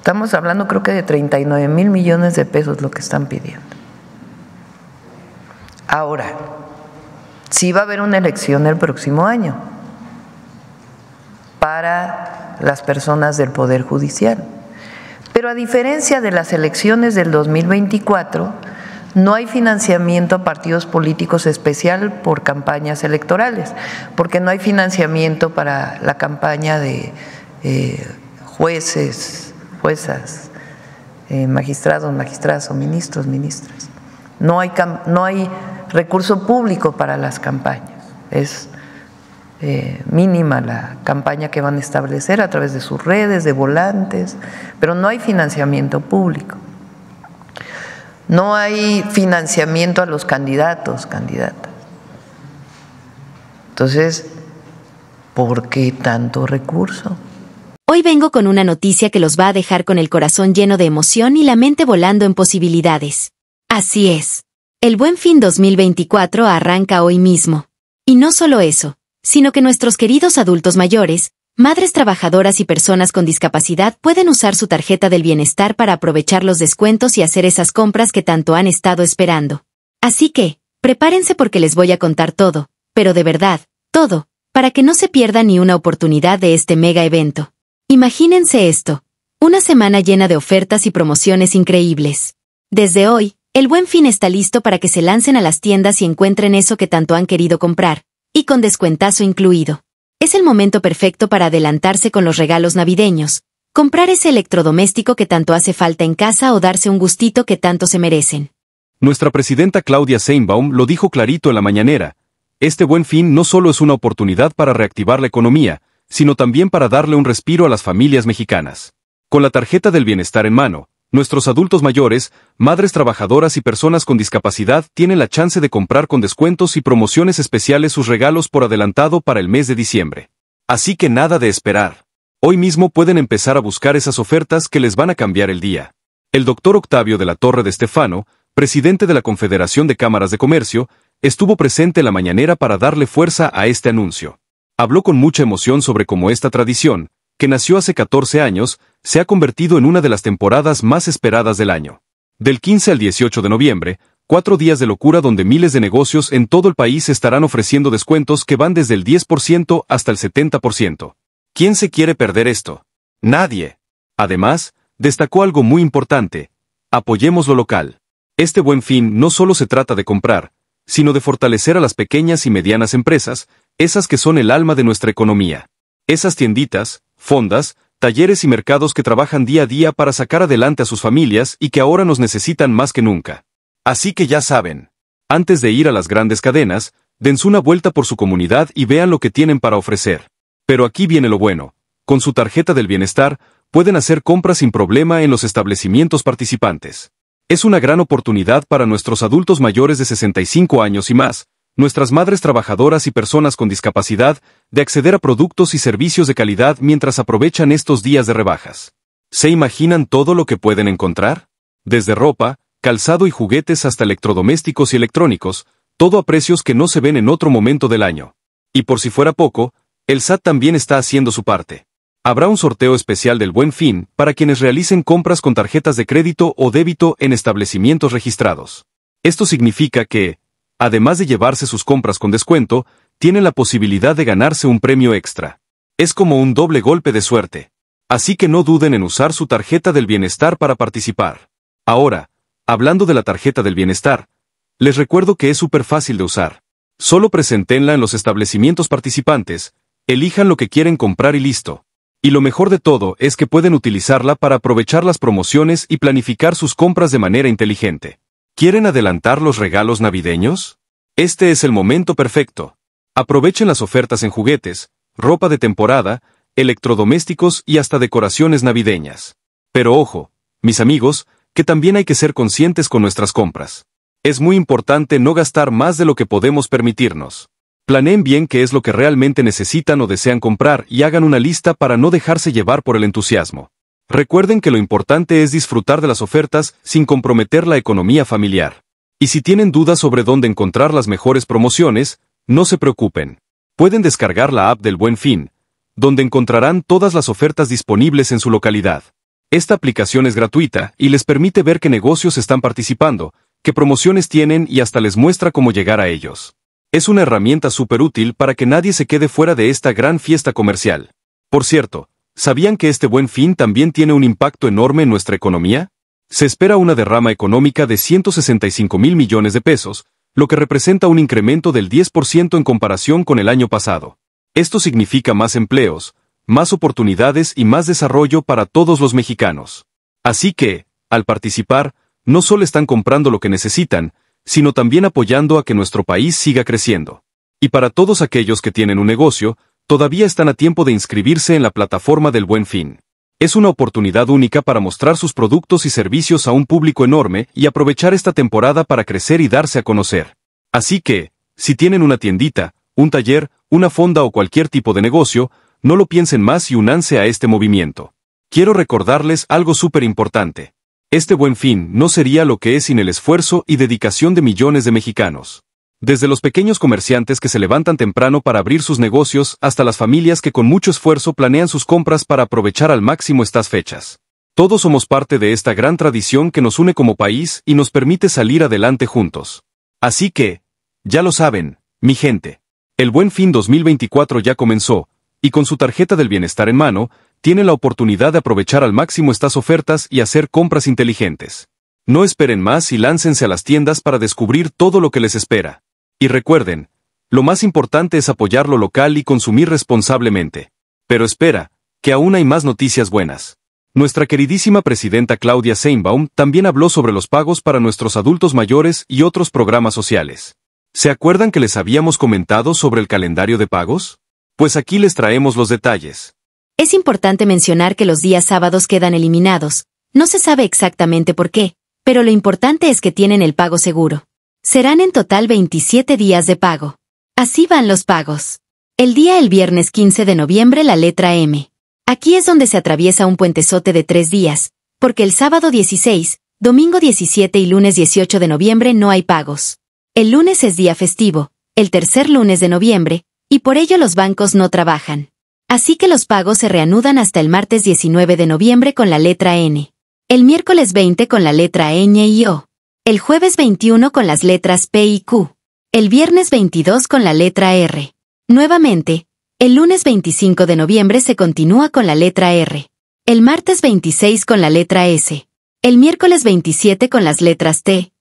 Estamos hablando creo que de 39 mil millones de pesos lo que están pidiendo. Ahora, sí va a haber una elección el próximo año para las personas del Poder Judicial. Pero a diferencia de las elecciones del 2024, no hay financiamiento a partidos políticos especial por campañas electorales, porque no hay financiamiento para la campaña de eh, jueces, juezas, magistrados eh, magistrados, magistradas o ministros, ministras. No hay, no hay recurso público para las campañas, es eh, mínima la campaña que van a establecer a través de sus redes, de volantes, pero no hay financiamiento público. No hay financiamiento a los candidatos, candidatas. Entonces, ¿por qué tanto recurso? Hoy vengo con una noticia que los va a dejar con el corazón lleno de emoción y la mente volando en posibilidades. Así es. El Buen Fin 2024 arranca hoy mismo. Y no solo eso, sino que nuestros queridos adultos mayores, madres trabajadoras y personas con discapacidad pueden usar su tarjeta del bienestar para aprovechar los descuentos y hacer esas compras que tanto han estado esperando. Así que, prepárense porque les voy a contar todo, pero de verdad, todo, para que no se pierda ni una oportunidad de este mega evento. Imagínense esto. Una semana llena de ofertas y promociones increíbles. Desde hoy, el buen fin está listo para que se lancen a las tiendas y encuentren eso que tanto han querido comprar, y con descuentazo incluido. Es el momento perfecto para adelantarse con los regalos navideños, comprar ese electrodoméstico que tanto hace falta en casa o darse un gustito que tanto se merecen. Nuestra presidenta Claudia Seinbaum lo dijo clarito en la mañanera. Este buen fin no solo es una oportunidad para reactivar la economía, sino también para darle un respiro a las familias mexicanas. Con la tarjeta del bienestar en mano, nuestros adultos mayores, madres trabajadoras y personas con discapacidad tienen la chance de comprar con descuentos y promociones especiales sus regalos por adelantado para el mes de diciembre. Así que nada de esperar. Hoy mismo pueden empezar a buscar esas ofertas que les van a cambiar el día. El doctor Octavio de la Torre de Estefano, presidente de la Confederación de Cámaras de Comercio, estuvo presente la mañanera para darle fuerza a este anuncio habló con mucha emoción sobre cómo esta tradición, que nació hace 14 años, se ha convertido en una de las temporadas más esperadas del año. Del 15 al 18 de noviembre, cuatro días de locura donde miles de negocios en todo el país estarán ofreciendo descuentos que van desde el 10% hasta el 70%. ¿Quién se quiere perder esto? Nadie. Además, destacó algo muy importante. Apoyemos lo local. Este buen fin no solo se trata de comprar, sino de fortalecer a las pequeñas y medianas empresas, esas que son el alma de nuestra economía. Esas tienditas, fondas, talleres y mercados que trabajan día a día para sacar adelante a sus familias y que ahora nos necesitan más que nunca. Así que ya saben. Antes de ir a las grandes cadenas, dense una vuelta por su comunidad y vean lo que tienen para ofrecer. Pero aquí viene lo bueno. Con su tarjeta del bienestar, pueden hacer compras sin problema en los establecimientos participantes. Es una gran oportunidad para nuestros adultos mayores de 65 años y más, nuestras madres trabajadoras y personas con discapacidad, de acceder a productos y servicios de calidad mientras aprovechan estos días de rebajas. ¿Se imaginan todo lo que pueden encontrar? Desde ropa, calzado y juguetes hasta electrodomésticos y electrónicos, todo a precios que no se ven en otro momento del año. Y por si fuera poco, el SAT también está haciendo su parte. Habrá un sorteo especial del Buen Fin para quienes realicen compras con tarjetas de crédito o débito en establecimientos registrados. Esto significa que, además de llevarse sus compras con descuento, tienen la posibilidad de ganarse un premio extra. Es como un doble golpe de suerte. Así que no duden en usar su tarjeta del bienestar para participar. Ahora, hablando de la tarjeta del bienestar, les recuerdo que es súper fácil de usar. Solo presentenla en los establecimientos participantes, elijan lo que quieren comprar y listo. Y lo mejor de todo es que pueden utilizarla para aprovechar las promociones y planificar sus compras de manera inteligente. ¿Quieren adelantar los regalos navideños? Este es el momento perfecto. Aprovechen las ofertas en juguetes, ropa de temporada, electrodomésticos y hasta decoraciones navideñas. Pero ojo, mis amigos, que también hay que ser conscientes con nuestras compras. Es muy importante no gastar más de lo que podemos permitirnos. Planeen bien qué es lo que realmente necesitan o desean comprar y hagan una lista para no dejarse llevar por el entusiasmo. Recuerden que lo importante es disfrutar de las ofertas sin comprometer la economía familiar. Y si tienen dudas sobre dónde encontrar las mejores promociones, no se preocupen. Pueden descargar la app del Buen Fin, donde encontrarán todas las ofertas disponibles en su localidad. Esta aplicación es gratuita y les permite ver qué negocios están participando, qué promociones tienen y hasta les muestra cómo llegar a ellos. Es una herramienta súper útil para que nadie se quede fuera de esta gran fiesta comercial. Por cierto, ¿sabían que este buen fin también tiene un impacto enorme en nuestra economía? se espera una derrama económica de 165 mil millones de pesos, lo que representa un incremento del 10% en comparación con el año pasado. Esto significa más empleos, más oportunidades y más desarrollo para todos los mexicanos. Así que, al participar, no solo están comprando lo que necesitan, sino también apoyando a que nuestro país siga creciendo. Y para todos aquellos que tienen un negocio, todavía están a tiempo de inscribirse en la plataforma del Buen Fin. Es una oportunidad única para mostrar sus productos y servicios a un público enorme y aprovechar esta temporada para crecer y darse a conocer. Así que, si tienen una tiendita, un taller, una fonda o cualquier tipo de negocio, no lo piensen más y unanse a este movimiento. Quiero recordarles algo súper importante. Este buen fin no sería lo que es sin el esfuerzo y dedicación de millones de mexicanos. Desde los pequeños comerciantes que se levantan temprano para abrir sus negocios hasta las familias que con mucho esfuerzo planean sus compras para aprovechar al máximo estas fechas. Todos somos parte de esta gran tradición que nos une como país y nos permite salir adelante juntos. Así que, ya lo saben, mi gente. El Buen Fin 2024 ya comenzó, y con su tarjeta del bienestar en mano, tienen la oportunidad de aprovechar al máximo estas ofertas y hacer compras inteligentes. No esperen más y láncense a las tiendas para descubrir todo lo que les espera. Y recuerden, lo más importante es apoyar lo local y consumir responsablemente. Pero espera, que aún hay más noticias buenas. Nuestra queridísima presidenta Claudia Seinbaum también habló sobre los pagos para nuestros adultos mayores y otros programas sociales. ¿Se acuerdan que les habíamos comentado sobre el calendario de pagos? Pues aquí les traemos los detalles. Es importante mencionar que los días sábados quedan eliminados. No se sabe exactamente por qué, pero lo importante es que tienen el pago seguro. Serán en total 27 días de pago. Así van los pagos. El día el viernes 15 de noviembre la letra M. Aquí es donde se atraviesa un puentezote de tres días, porque el sábado 16, domingo 17 y lunes 18 de noviembre no hay pagos. El lunes es día festivo, el tercer lunes de noviembre, y por ello los bancos no trabajan. Así que los pagos se reanudan hasta el martes 19 de noviembre con la letra N. El miércoles 20 con la letra n y O el jueves 21 con las letras P y Q, el viernes 22 con la letra R. Nuevamente, el lunes 25 de noviembre se continúa con la letra R, el martes 26 con la letra S, el miércoles 27 con las letras T,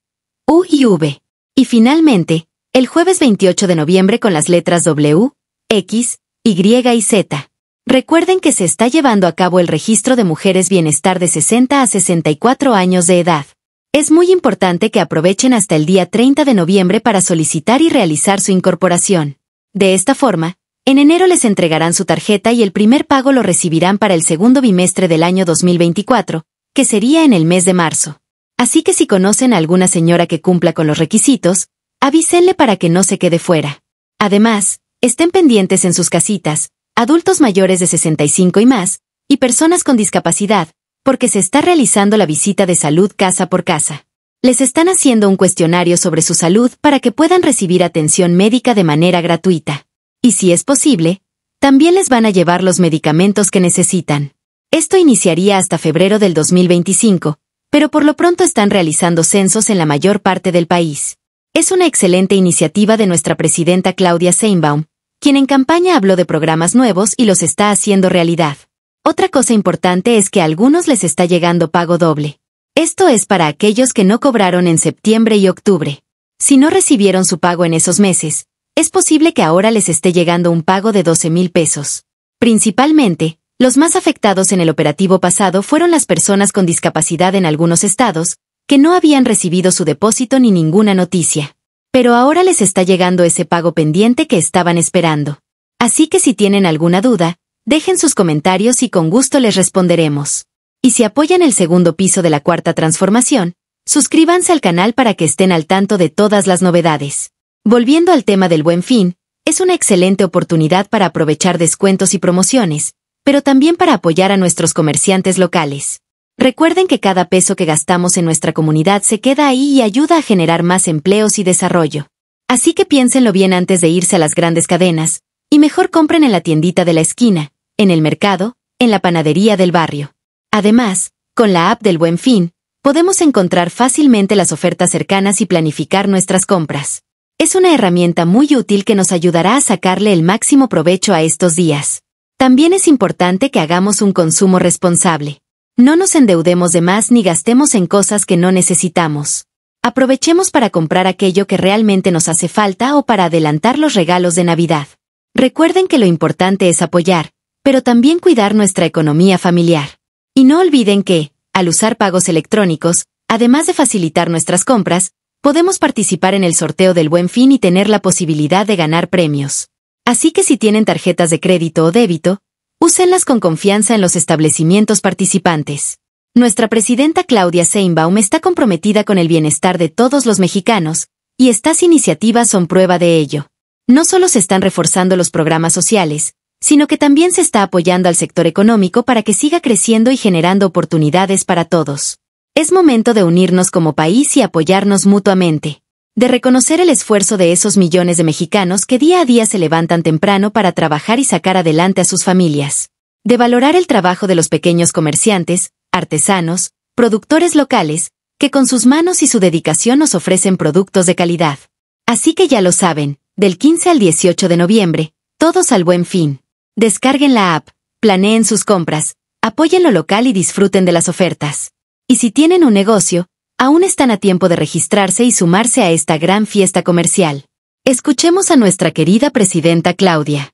U y V, y finalmente, el jueves 28 de noviembre con las letras W, X, Y y Z. Recuerden que se está llevando a cabo el registro de mujeres bienestar de 60 a 64 años de edad. Es muy importante que aprovechen hasta el día 30 de noviembre para solicitar y realizar su incorporación. De esta forma, en enero les entregarán su tarjeta y el primer pago lo recibirán para el segundo bimestre del año 2024, que sería en el mes de marzo. Así que si conocen a alguna señora que cumpla con los requisitos, avísenle para que no se quede fuera. Además, estén pendientes en sus casitas, adultos mayores de 65 y más, y personas con discapacidad, porque se está realizando la visita de salud casa por casa. Les están haciendo un cuestionario sobre su salud para que puedan recibir atención médica de manera gratuita. Y si es posible, también les van a llevar los medicamentos que necesitan. Esto iniciaría hasta febrero del 2025, pero por lo pronto están realizando censos en la mayor parte del país. Es una excelente iniciativa de nuestra presidenta Claudia Seinbaum, quien en campaña habló de programas nuevos y los está haciendo realidad. Otra cosa importante es que a algunos les está llegando pago doble. Esto es para aquellos que no cobraron en septiembre y octubre. Si no recibieron su pago en esos meses, es posible que ahora les esté llegando un pago de 12 mil pesos. Principalmente, los más afectados en el operativo pasado fueron las personas con discapacidad en algunos estados, que no habían recibido su depósito ni ninguna noticia. Pero ahora les está llegando ese pago pendiente que estaban esperando. Así que si tienen alguna duda, Dejen sus comentarios y con gusto les responderemos. Y si apoyan el segundo piso de la cuarta transformación, suscríbanse al canal para que estén al tanto de todas las novedades. Volviendo al tema del buen fin, es una excelente oportunidad para aprovechar descuentos y promociones, pero también para apoyar a nuestros comerciantes locales. Recuerden que cada peso que gastamos en nuestra comunidad se queda ahí y ayuda a generar más empleos y desarrollo. Así que piénsenlo bien antes de irse a las grandes cadenas, y mejor compren en la tiendita de la esquina, en el mercado, en la panadería del barrio. Además, con la app del Buen Fin, podemos encontrar fácilmente las ofertas cercanas y planificar nuestras compras. Es una herramienta muy útil que nos ayudará a sacarle el máximo provecho a estos días. También es importante que hagamos un consumo responsable. No nos endeudemos de más ni gastemos en cosas que no necesitamos. Aprovechemos para comprar aquello que realmente nos hace falta o para adelantar los regalos de Navidad. Recuerden que lo importante es apoyar, pero también cuidar nuestra economía familiar. Y no olviden que, al usar pagos electrónicos, además de facilitar nuestras compras, podemos participar en el sorteo del buen fin y tener la posibilidad de ganar premios. Así que si tienen tarjetas de crédito o débito, úsenlas con confianza en los establecimientos participantes. Nuestra presidenta Claudia Seinbaum está comprometida con el bienestar de todos los mexicanos, y estas iniciativas son prueba de ello. No solo se están reforzando los programas sociales, sino que también se está apoyando al sector económico para que siga creciendo y generando oportunidades para todos. Es momento de unirnos como país y apoyarnos mutuamente, de reconocer el esfuerzo de esos millones de mexicanos que día a día se levantan temprano para trabajar y sacar adelante a sus familias, de valorar el trabajo de los pequeños comerciantes, artesanos, productores locales, que con sus manos y su dedicación nos ofrecen productos de calidad. Así que ya lo saben, del 15 al 18 de noviembre, todos al buen fin. Descarguen la app, planeen sus compras, apoyen lo local y disfruten de las ofertas. Y si tienen un negocio, aún están a tiempo de registrarse y sumarse a esta gran fiesta comercial. Escuchemos a nuestra querida presidenta Claudia.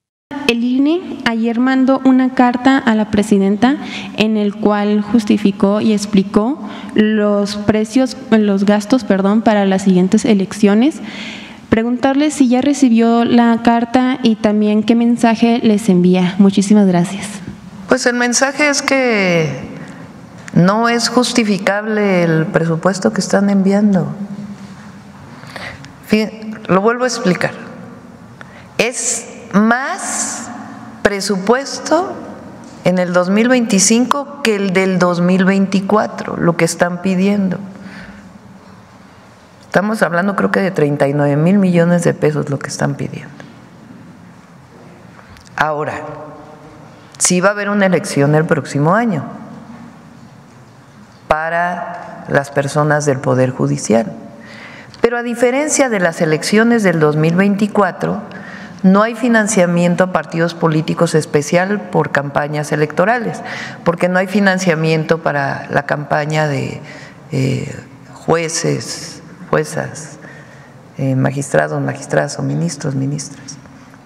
El INE ayer mandó una carta a la presidenta en el cual justificó y explicó los precios, los gastos, perdón, para las siguientes elecciones preguntarle si ya recibió la carta y también qué mensaje les envía. Muchísimas gracias. Pues el mensaje es que no es justificable el presupuesto que están enviando. Lo vuelvo a explicar. Es más presupuesto en el 2025 que el del 2024, lo que están pidiendo. Estamos hablando creo que de 39 mil millones de pesos lo que están pidiendo. Ahora, sí va a haber una elección el próximo año para las personas del Poder Judicial. Pero a diferencia de las elecciones del 2024, no hay financiamiento a partidos políticos especial por campañas electorales, porque no hay financiamiento para la campaña de eh, jueces, esas eh, magistrados, magistradas o ministros, ministras.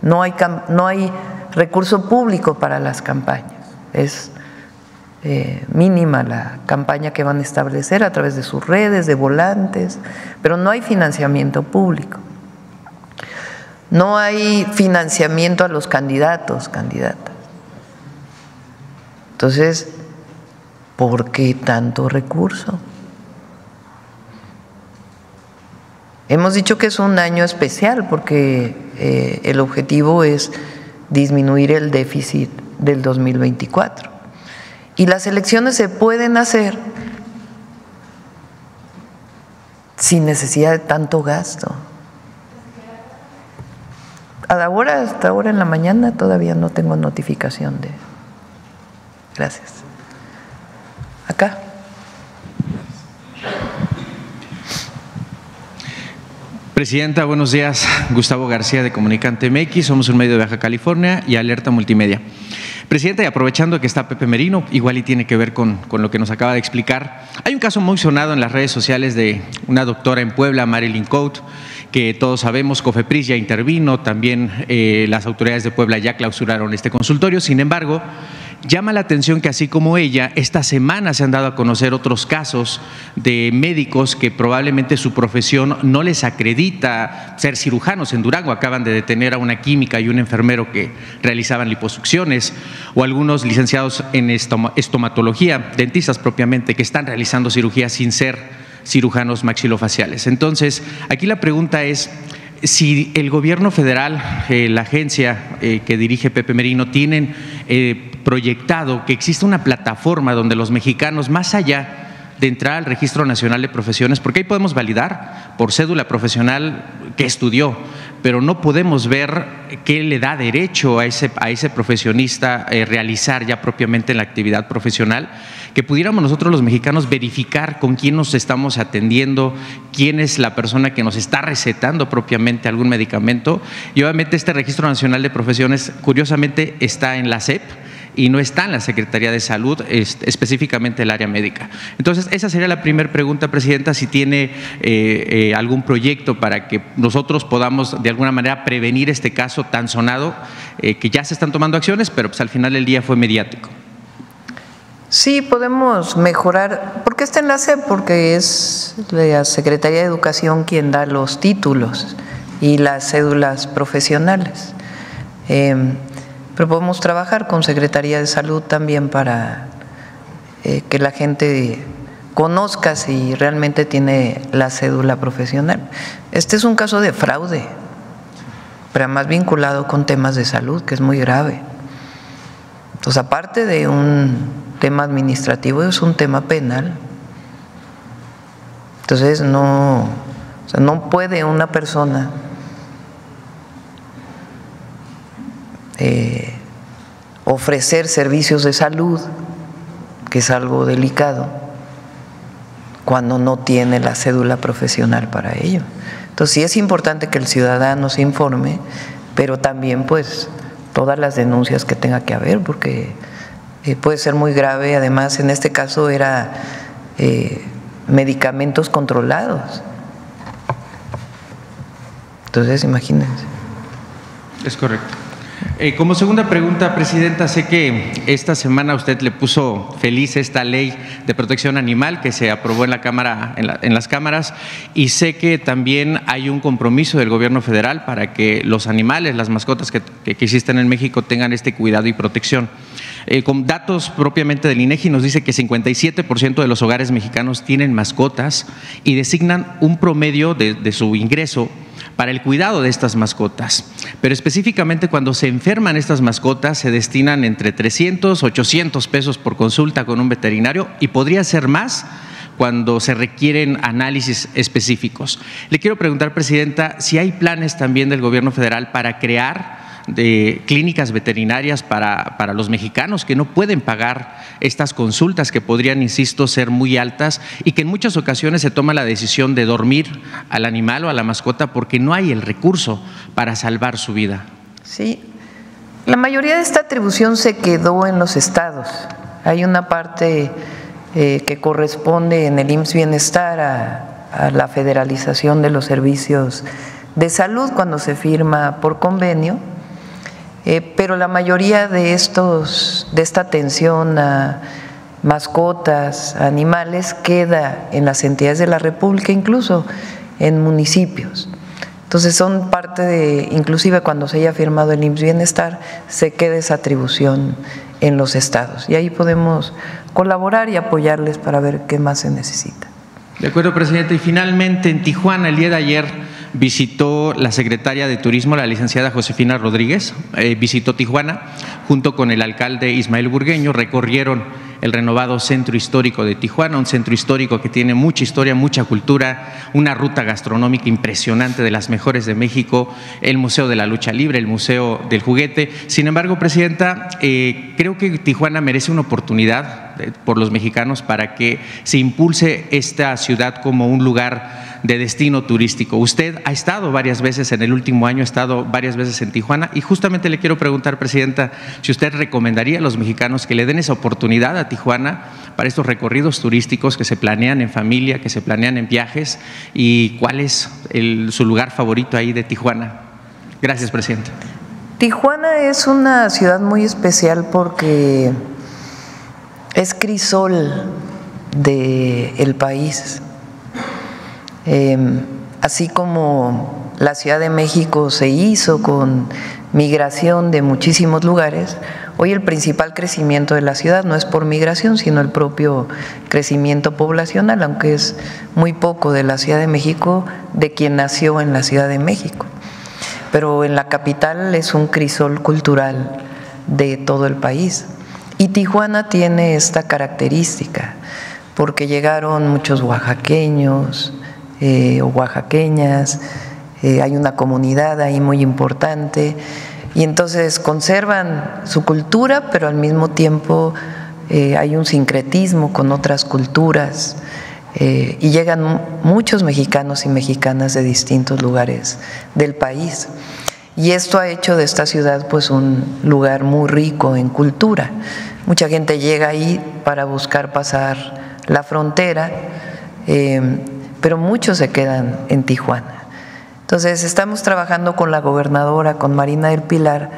No hay, no hay recurso público para las campañas. Es eh, mínima la campaña que van a establecer a través de sus redes, de volantes, pero no hay financiamiento público. No hay financiamiento a los candidatos, candidatas. Entonces, ¿por qué tanto recurso? Hemos dicho que es un año especial porque eh, el objetivo es disminuir el déficit del 2024. Y las elecciones se pueden hacer sin necesidad de tanto gasto. A la hasta ahora en la mañana todavía no tengo notificación de... Gracias. Acá. Presidenta, buenos días. Gustavo García de Comunicante MX, somos un medio de Baja California y Alerta Multimedia. Presidenta, y aprovechando que está Pepe Merino, igual y tiene que ver con, lo que nos acaba de explicar, hay un caso muy sonado en las redes sociales de una doctora en Puebla, Marilyn Cote, que todos sabemos, Cofepris ya intervino, también eh, las autoridades de Puebla ya clausuraron este consultorio, sin embargo, Llama la atención que así como ella, esta semana se han dado a conocer otros casos de médicos que probablemente su profesión no les acredita ser cirujanos en Durango. Acaban de detener a una química y un enfermero que realizaban liposucciones o algunos licenciados en estomatología, dentistas propiamente, que están realizando cirugías sin ser cirujanos maxilofaciales. Entonces, aquí la pregunta es, si el gobierno federal, eh, la agencia eh, que dirige Pepe Merino, tienen eh, proyectado que exista una plataforma donde los mexicanos, más allá de entrar al Registro Nacional de Profesiones, porque ahí podemos validar por cédula profesional que estudió, pero no podemos ver qué le da derecho a ese, a ese profesionista eh, realizar ya propiamente en la actividad profesional, que pudiéramos nosotros los mexicanos verificar con quién nos estamos atendiendo, quién es la persona que nos está recetando propiamente algún medicamento. Y obviamente este Registro Nacional de Profesiones, curiosamente, está en la SEP y no está en la Secretaría de Salud, específicamente el área médica. Entonces, esa sería la primera pregunta, Presidenta, si tiene eh, eh, algún proyecto para que nosotros podamos de alguna manera prevenir este caso tan sonado, eh, que ya se están tomando acciones, pero pues, al final el día fue mediático. Sí, podemos mejorar. porque qué este enlace? Porque es la Secretaría de Educación quien da los títulos y las cédulas profesionales. Em, pero podemos trabajar con Secretaría de Salud también para eh, que la gente conozca si realmente tiene la cédula profesional. Este es un caso de fraude, pero más vinculado con temas de salud, que es muy grave. Entonces, aparte de un tema administrativo, es un tema penal. Entonces, no, no puede una persona eh, ofrecer servicios de salud, que es algo delicado, cuando no tiene la cédula profesional para ello. Entonces sí es importante que el ciudadano se informe, pero también pues todas las denuncias que tenga que haber, porque eh, puede ser muy grave, además en este caso era eh, medicamentos controlados. Entonces imagínense. Es correcto. Eh, como segunda pregunta, Presidenta, sé que esta semana usted le puso feliz esta ley de protección animal que se aprobó en, la cámara, en, las cámaras y sé que también hay un compromiso del gobierno federal para que los animales, las mascotas que, existen en México tengan este cuidado y protección. Eh, con datos propiamente del INEGI nos dice que 57% de los hogares mexicanos tienen mascotas y designan un promedio de su ingreso para el cuidado de estas mascotas. Pero específicamente cuando se enferman estas mascotas se destinan entre 300, 800 pesos por consulta con un veterinario y podría ser más cuando se requieren análisis específicos. Le quiero preguntar, Presidenta, si hay planes también del Gobierno federal para crear de clínicas veterinarias para, los mexicanos que no pueden pagar estas consultas que podrían, insisto, ser muy altas y que en muchas ocasiones se toma la decisión de dormir al animal o a la mascota porque no hay el recurso para salvar su vida. Sí, la mayoría de esta atribución se quedó en los estados. Hay una parte eh, que corresponde en el IMSS Bienestar a la federalización de los servicios de salud cuando se firma por convenio eh, pero la mayoría de estos, de esta atención a mascotas, animales, queda en las entidades de la República, incluso en municipios. Entonces son parte de, inclusive cuando se haya firmado el IMSS Bienestar, se queda esa atribución en los estados. Y ahí podemos colaborar y apoyarles para ver qué más se necesita. De acuerdo, presidente. Y finalmente, en Tijuana, el día de ayer, visitó la secretaria de Turismo, la licenciada Josefina Rodríguez, eh, visitó Tijuana, junto con el alcalde Ismael Burgueño, recorrieron el renovado centro histórico de Tijuana, un centro histórico que tiene mucha historia, mucha cultura, una ruta gastronómica impresionante de las mejores de México, el Museo de la Lucha Libre, el Museo del Juguete. Sin embargo, Presidenta, eh, creo que Tijuana merece una oportunidad por los mexicanos para que se impulse esta ciudad como un lugar de destino turístico. Usted ha estado varias veces en el último año, ha estado varias veces en Tijuana y justamente le quiero preguntar, Presidenta, si usted recomendaría a los mexicanos que le den esa oportunidad a Tijuana para estos recorridos turísticos que se planean en familia, que se planean en viajes y cuál es su lugar favorito ahí de Tijuana. Gracias, Presidenta. Tijuana es una ciudad muy especial porque es crisol del país. Em, así como la Ciudad de México se hizo con migración de muchísimos lugares, hoy el principal crecimiento de la ciudad no es por migración, sino el propio crecimiento poblacional, aunque es muy poco de la Ciudad de México, de quien nació en la Ciudad de México. Pero en la capital es un crisol cultural de todo el país. Y Tijuana tiene esta característica, porque llegaron muchos oaxaqueños eh, o oaxaqueñas, eh, hay una comunidad ahí muy importante, y entonces conservan su cultura, pero al mismo tiempo eh, hay un sincretismo con otras culturas. y llegan muchos mexicanos y mexicanas de distintos lugares del país. Y esto ha hecho de esta ciudad pues un lugar muy rico en cultura. Mucha gente llega ahí para buscar pasar la frontera, eh, pero muchos se quedan en Tijuana. Entonces estamos trabajando con la gobernadora, con Marina del Pilar,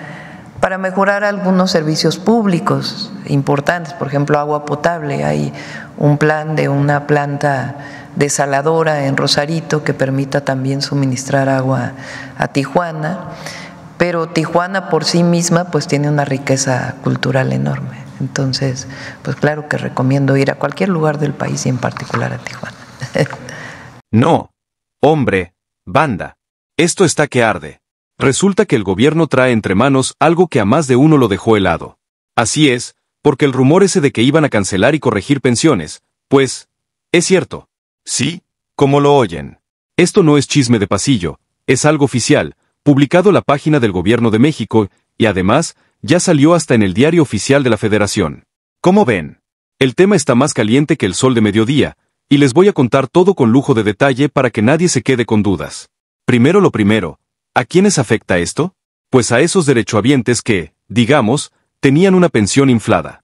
para mejorar algunos servicios públicos importantes, por ejemplo agua potable. Hay un plan de una planta desaladora en Rosarito que permita también suministrar agua a Tijuana, pero Tijuana por sí misma pues tiene una riqueza cultural enorme. Entonces, pues claro que recomiendo ir a cualquier lugar del país y en particular a Tijuana. no, hombre, banda, esto está que arde. Resulta que el gobierno trae entre manos algo que a más de uno lo dejó helado. Así es, porque el rumor ese de que iban a cancelar y corregir pensiones, pues, es cierto, Sí, como lo oyen. Esto no es chisme de pasillo, es algo oficial, publicado la página del Gobierno de México, y además, ya salió hasta en el diario oficial de la Federación. ¿Cómo ven? El tema está más caliente que el sol de mediodía, y les voy a contar todo con lujo de detalle para que nadie se quede con dudas. Primero lo primero, ¿a quiénes afecta esto? Pues a esos derechohabientes que, digamos, tenían una pensión inflada.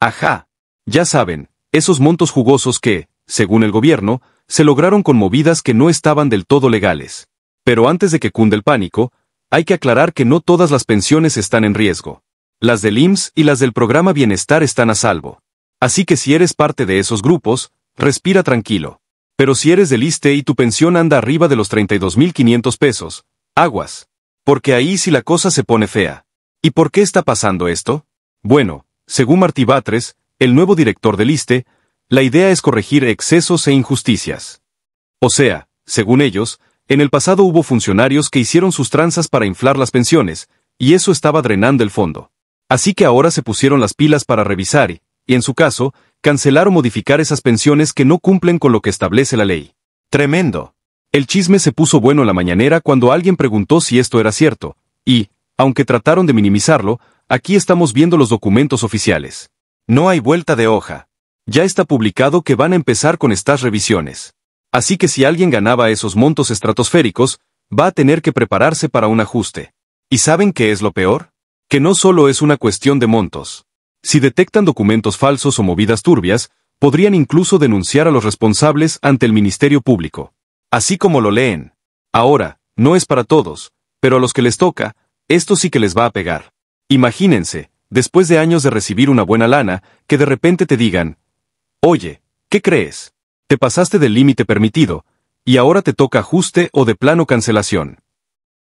Ajá, ya saben, esos montos jugosos que, según el gobierno, se lograron con movidas que no estaban del todo legales. Pero antes de que cunde el pánico, hay que aclarar que no todas las pensiones están en riesgo. Las del IMSS y las del programa Bienestar están a salvo. Así que si eres parte de esos grupos, respira tranquilo. Pero si eres del ISTE y tu pensión anda arriba de los 32.500 pesos, aguas. Porque ahí sí la cosa se pone fea. ¿Y por qué está pasando esto? Bueno, según Martí Batres, el nuevo director del ISTE, la idea es corregir excesos e injusticias. O sea, según ellos, en el pasado hubo funcionarios que hicieron sus tranzas para inflar las pensiones, y eso estaba drenando el fondo. Así que ahora se pusieron las pilas para revisar y, en su caso, cancelar o modificar esas pensiones que no cumplen con lo que establece la ley. Tremendo. El chisme se puso bueno en la mañanera cuando alguien preguntó si esto era cierto, y, aunque trataron de minimizarlo, aquí estamos viendo los documentos oficiales. No hay vuelta de hoja. Ya está publicado que van a empezar con estas revisiones. Así que si alguien ganaba esos montos estratosféricos, va a tener que prepararse para un ajuste. ¿Y saben qué es lo peor? Que no solo es una cuestión de montos. Si detectan documentos falsos o movidas turbias, podrían incluso denunciar a los responsables ante el Ministerio Público. Así como lo leen. Ahora, no es para todos, pero a los que les toca, esto sí que les va a pegar. Imagínense, después de años de recibir una buena lana, que de repente te digan, Oye, ¿qué crees? Te pasaste del límite permitido, y ahora te toca ajuste o de plano cancelación.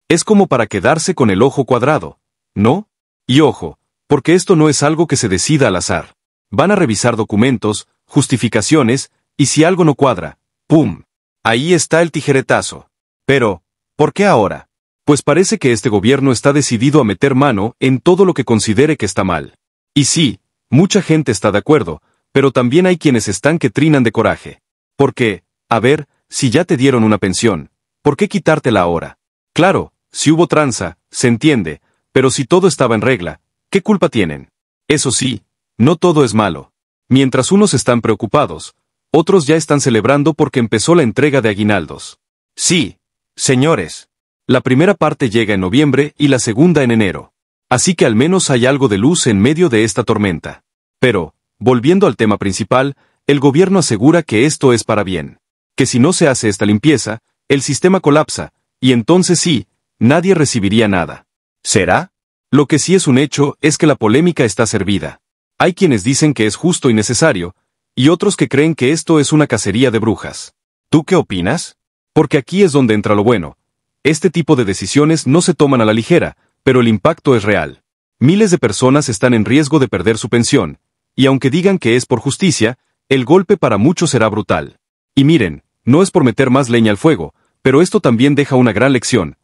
Es como para quedarse con el ojo cuadrado, ¿no? Y ojo, porque esto no es algo que se decida al azar. Van a revisar documentos, justificaciones, y si algo no cuadra, ¡pum! Ahí está el tijeretazo. Pero, ¿por qué ahora? Pues parece que este gobierno está decidido a meter mano en todo lo que considere que está mal. Y sí, mucha gente está de acuerdo, pero también hay quienes están que trinan de coraje. Porque, a ver, si ya te dieron una pensión, ¿por qué quitártela ahora? Claro, si hubo tranza, se entiende, pero si todo estaba en regla, ¿qué culpa tienen? Eso sí, no todo es malo. Mientras unos están preocupados, otros ya están celebrando porque empezó la entrega de aguinaldos. Sí, señores. La primera parte llega en noviembre y la segunda en enero. Así que al menos hay algo de luz en medio de esta tormenta. Pero, Volviendo al tema principal, el gobierno asegura que esto es para bien. Que si no se hace esta limpieza, el sistema colapsa, y entonces sí, nadie recibiría nada. ¿Será? Lo que sí es un hecho es que la polémica está servida. Hay quienes dicen que es justo y necesario, y otros que creen que esto es una cacería de brujas. ¿Tú qué opinas? Porque aquí es donde entra lo bueno. Este tipo de decisiones no se toman a la ligera, pero el impacto es real. Miles de personas están en riesgo de perder su pensión, y aunque digan que es por justicia, el golpe para muchos será brutal. Y miren, no es por meter más leña al fuego, pero esto también deja una gran lección.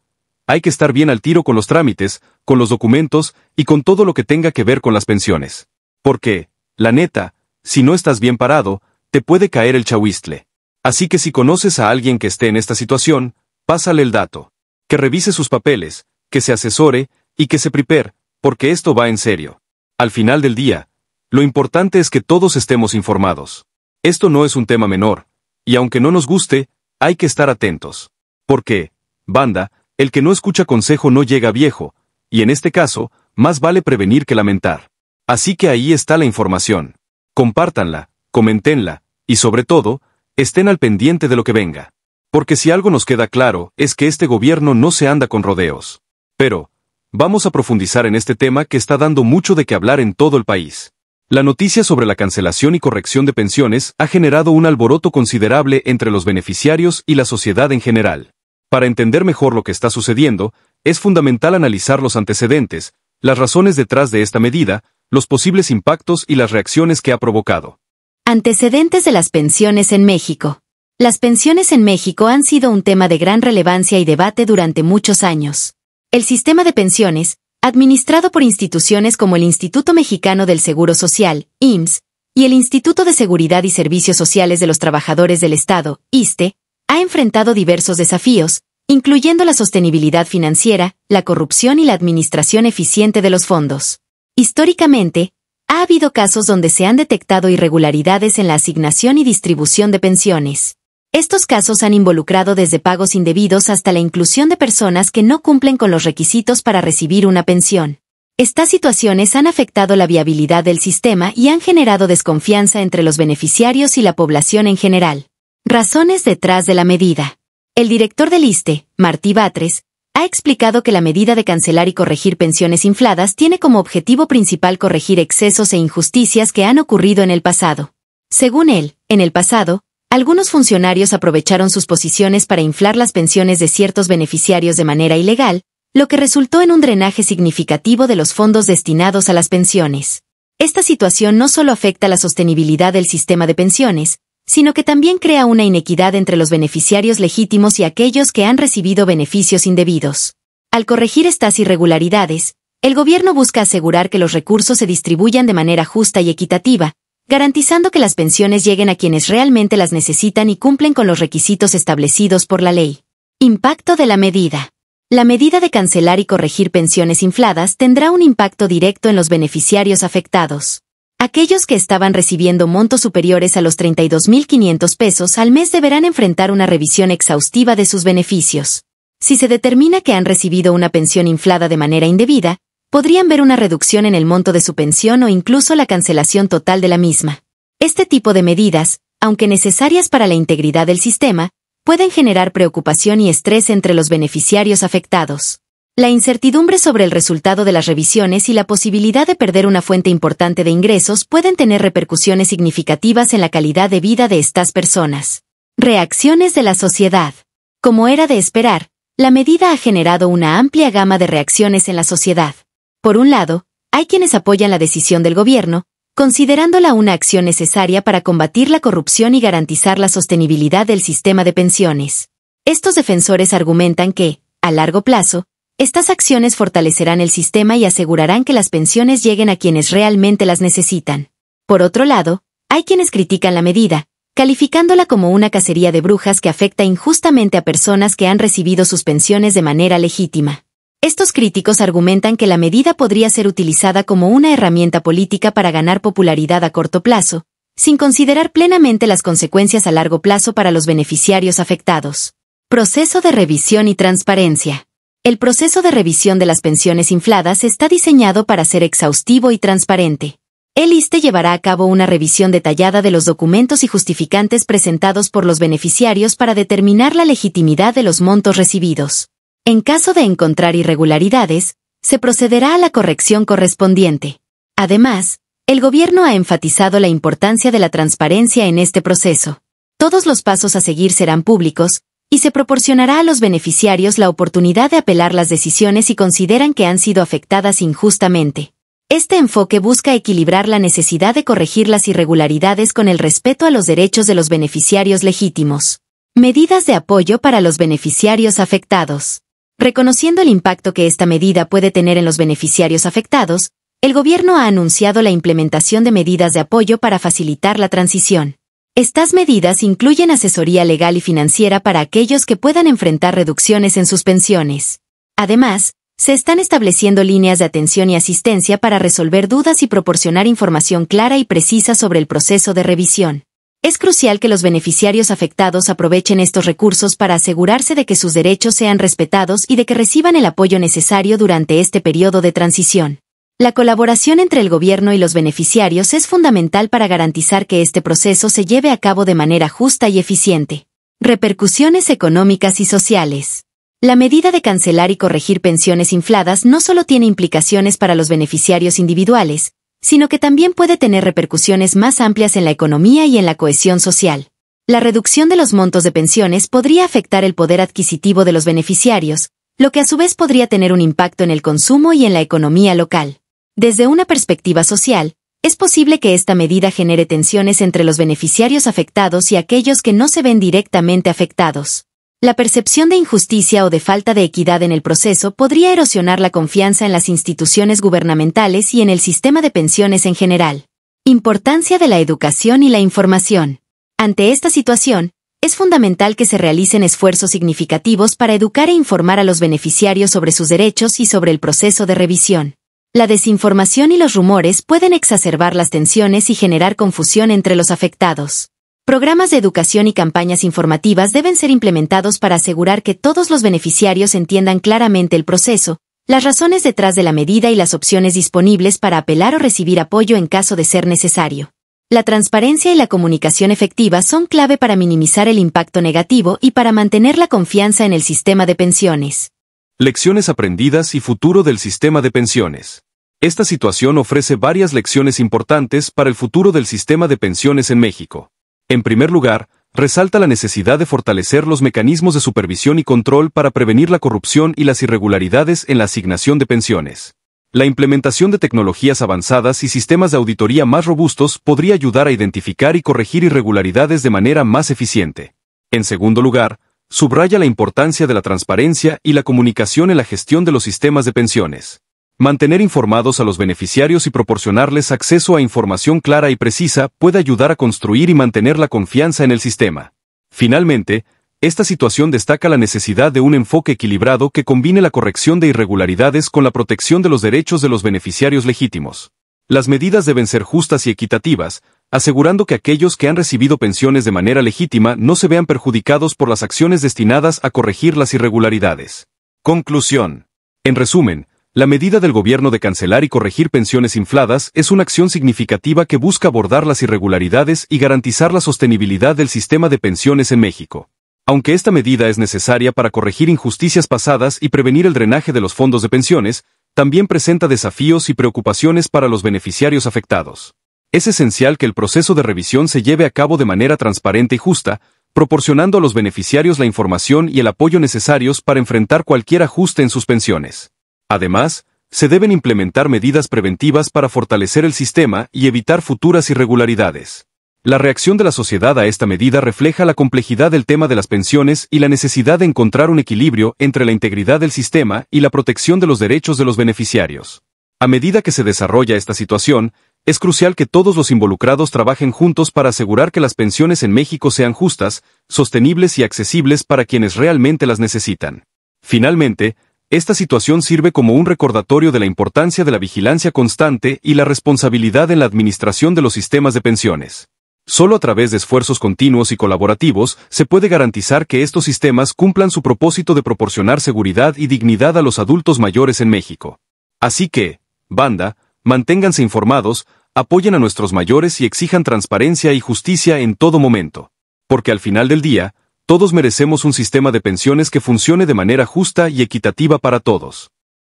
Hay que estar bien al tiro con los trámites, con los documentos y con todo lo que tenga que ver con las pensiones. Porque, la neta, si no estás bien parado, te puede caer el chahuistle. Así que si conoces a alguien que esté en esta situación, pásale el dato. Que revise sus papeles, que se asesore, y que se prepare, porque esto va en serio. Al final del día, lo importante es que todos estemos informados. Esto no es un tema menor, y aunque no nos guste, hay que estar atentos. Porque, banda, el que no escucha consejo no llega viejo, y en este caso, más vale prevenir que lamentar. Así que ahí está la información. Compártanla, comentenla, y sobre todo, estén al pendiente de lo que venga. Porque si algo nos queda claro es que este gobierno no se anda con rodeos. Pero, vamos a profundizar en este tema que está dando mucho de qué hablar en todo el país. La noticia sobre la cancelación y corrección de pensiones ha generado un alboroto considerable entre los beneficiarios y la sociedad en general. Para entender mejor lo que está sucediendo, es fundamental analizar los antecedentes, las razones detrás de esta medida, los posibles impactos y las reacciones que ha provocado. Antecedentes de las pensiones en México. Las pensiones en México han sido un tema de gran relevancia y debate durante muchos años. El sistema de pensiones, administrado por instituciones como el Instituto Mexicano del Seguro Social, IMSS, y el Instituto de Seguridad y Servicios Sociales de los Trabajadores del Estado, ISTE, ha enfrentado diversos desafíos, incluyendo la sostenibilidad financiera, la corrupción y la administración eficiente de los fondos. Históricamente, ha habido casos donde se han detectado irregularidades en la asignación y distribución de pensiones. Estos casos han involucrado desde pagos indebidos hasta la inclusión de personas que no cumplen con los requisitos para recibir una pensión. Estas situaciones han afectado la viabilidad del sistema y han generado desconfianza entre los beneficiarios y la población en general. Razones detrás de la medida. El director del ISTE, Martí Batres, ha explicado que la medida de cancelar y corregir pensiones infladas tiene como objetivo principal corregir excesos e injusticias que han ocurrido en el pasado. Según él, en el pasado, algunos funcionarios aprovecharon sus posiciones para inflar las pensiones de ciertos beneficiarios de manera ilegal, lo que resultó en un drenaje significativo de los fondos destinados a las pensiones. Esta situación no solo afecta la sostenibilidad del sistema de pensiones, sino que también crea una inequidad entre los beneficiarios legítimos y aquellos que han recibido beneficios indebidos. Al corregir estas irregularidades, el gobierno busca asegurar que los recursos se distribuyan de manera justa y equitativa, garantizando que las pensiones lleguen a quienes realmente las necesitan y cumplen con los requisitos establecidos por la ley. Impacto de la medida. La medida de cancelar y corregir pensiones infladas tendrá un impacto directo en los beneficiarios afectados. Aquellos que estaban recibiendo montos superiores a los 32.500 pesos al mes deberán enfrentar una revisión exhaustiva de sus beneficios. Si se determina que han recibido una pensión inflada de manera indebida, podrían ver una reducción en el monto de su pensión o incluso la cancelación total de la misma. Este tipo de medidas, aunque necesarias para la integridad del sistema, pueden generar preocupación y estrés entre los beneficiarios afectados. La incertidumbre sobre el resultado de las revisiones y la posibilidad de perder una fuente importante de ingresos pueden tener repercusiones significativas en la calidad de vida de estas personas. Reacciones de la sociedad. Como era de esperar, la medida ha generado una amplia gama de reacciones en la sociedad. Por un lado, hay quienes apoyan la decisión del gobierno, considerándola una acción necesaria para combatir la corrupción y garantizar la sostenibilidad del sistema de pensiones. Estos defensores argumentan que, a largo plazo, estas acciones fortalecerán el sistema y asegurarán que las pensiones lleguen a quienes realmente las necesitan. Por otro lado, hay quienes critican la medida, calificándola como una cacería de brujas que afecta injustamente a personas que han recibido sus pensiones de manera legítima. Estos críticos argumentan que la medida podría ser utilizada como una herramienta política para ganar popularidad a corto plazo, sin considerar plenamente las consecuencias a largo plazo para los beneficiarios afectados. Proceso de revisión y transparencia. El proceso de revisión de las pensiones infladas está diseñado para ser exhaustivo y transparente. El ISTE llevará a cabo una revisión detallada de los documentos y justificantes presentados por los beneficiarios para determinar la legitimidad de los montos recibidos. En caso de encontrar irregularidades, se procederá a la corrección correspondiente. Además, el Gobierno ha enfatizado la importancia de la transparencia en este proceso. Todos los pasos a seguir serán públicos, y se proporcionará a los beneficiarios la oportunidad de apelar las decisiones si consideran que han sido afectadas injustamente. Este enfoque busca equilibrar la necesidad de corregir las irregularidades con el respeto a los derechos de los beneficiarios legítimos. Medidas de apoyo para los beneficiarios afectados. Reconociendo el impacto que esta medida puede tener en los beneficiarios afectados, el gobierno ha anunciado la implementación de medidas de apoyo para facilitar la transición. Estas medidas incluyen asesoría legal y financiera para aquellos que puedan enfrentar reducciones en sus pensiones. Además, se están estableciendo líneas de atención y asistencia para resolver dudas y proporcionar información clara y precisa sobre el proceso de revisión. Es crucial que los beneficiarios afectados aprovechen estos recursos para asegurarse de que sus derechos sean respetados y de que reciban el apoyo necesario durante este periodo de transición. La colaboración entre el gobierno y los beneficiarios es fundamental para garantizar que este proceso se lleve a cabo de manera justa y eficiente. Repercusiones económicas y sociales. La medida de cancelar y corregir pensiones infladas no solo tiene implicaciones para los beneficiarios individuales, sino que también puede tener repercusiones más amplias en la economía y en la cohesión social. La reducción de los montos de pensiones podría afectar el poder adquisitivo de los beneficiarios, lo que a su vez podría tener un impacto en el consumo y en la economía local. Desde una perspectiva social, es posible que esta medida genere tensiones entre los beneficiarios afectados y aquellos que no se ven directamente afectados. La percepción de injusticia o de falta de equidad en el proceso podría erosionar la confianza en las instituciones gubernamentales y en el sistema de pensiones en general. Importancia de la educación y la información. Ante esta situación, es fundamental que se realicen esfuerzos significativos para educar e informar a los beneficiarios sobre sus derechos y sobre el proceso de revisión. La desinformación y los rumores pueden exacerbar las tensiones y generar confusión entre los afectados. Programas de educación y campañas informativas deben ser implementados para asegurar que todos los beneficiarios entiendan claramente el proceso, las razones detrás de la medida y las opciones disponibles para apelar o recibir apoyo en caso de ser necesario. La transparencia y la comunicación efectiva son clave para minimizar el impacto negativo y para mantener la confianza en el sistema de pensiones. Lecciones aprendidas y futuro del sistema de pensiones. Esta situación ofrece varias lecciones importantes para el futuro del sistema de pensiones en México. En primer lugar, resalta la necesidad de fortalecer los mecanismos de supervisión y control para prevenir la corrupción y las irregularidades en la asignación de pensiones. La implementación de tecnologías avanzadas y sistemas de auditoría más robustos podría ayudar a identificar y corregir irregularidades de manera más eficiente. En segundo lugar, subraya la importancia de la transparencia y la comunicación en la gestión de los sistemas de pensiones. Mantener informados a los beneficiarios y proporcionarles acceso a información clara y precisa puede ayudar a construir y mantener la confianza en el sistema. Finalmente, esta situación destaca la necesidad de un enfoque equilibrado que combine la corrección de irregularidades con la protección de los derechos de los beneficiarios legítimos. Las medidas deben ser justas y equitativas, asegurando que aquellos que han recibido pensiones de manera legítima no se vean perjudicados por las acciones destinadas a corregir las irregularidades. Conclusión. En resumen, la medida del gobierno de cancelar y corregir pensiones infladas es una acción significativa que busca abordar las irregularidades y garantizar la sostenibilidad del sistema de pensiones en México. Aunque esta medida es necesaria para corregir injusticias pasadas y prevenir el drenaje de los fondos de pensiones, también presenta desafíos y preocupaciones para los beneficiarios afectados. Es esencial que el proceso de revisión se lleve a cabo de manera transparente y justa, proporcionando a los beneficiarios la información y el apoyo necesarios para enfrentar cualquier ajuste en sus pensiones. Además, se deben implementar medidas preventivas para fortalecer el sistema y evitar futuras irregularidades. La reacción de la sociedad a esta medida refleja la complejidad del tema de las pensiones y la necesidad de encontrar un equilibrio entre la integridad del sistema y la protección de los derechos de los beneficiarios. A medida que se desarrolla esta situación, es crucial que todos los involucrados trabajen juntos para asegurar que las pensiones en México sean justas, sostenibles y accesibles para quienes realmente las necesitan. Finalmente, esta situación sirve como un recordatorio de la importancia de la vigilancia constante y la responsabilidad en la administración de los sistemas de pensiones. Solo a través de esfuerzos continuos y colaborativos se puede garantizar que estos sistemas cumplan su propósito de proporcionar seguridad y dignidad a los adultos mayores en México. Así que, banda, manténganse informados, apoyen a nuestros mayores y exijan transparencia y justicia en todo momento. Porque al final del día, todos merecemos un sistema de pensiones que funcione de manera justa y equitativa para todos.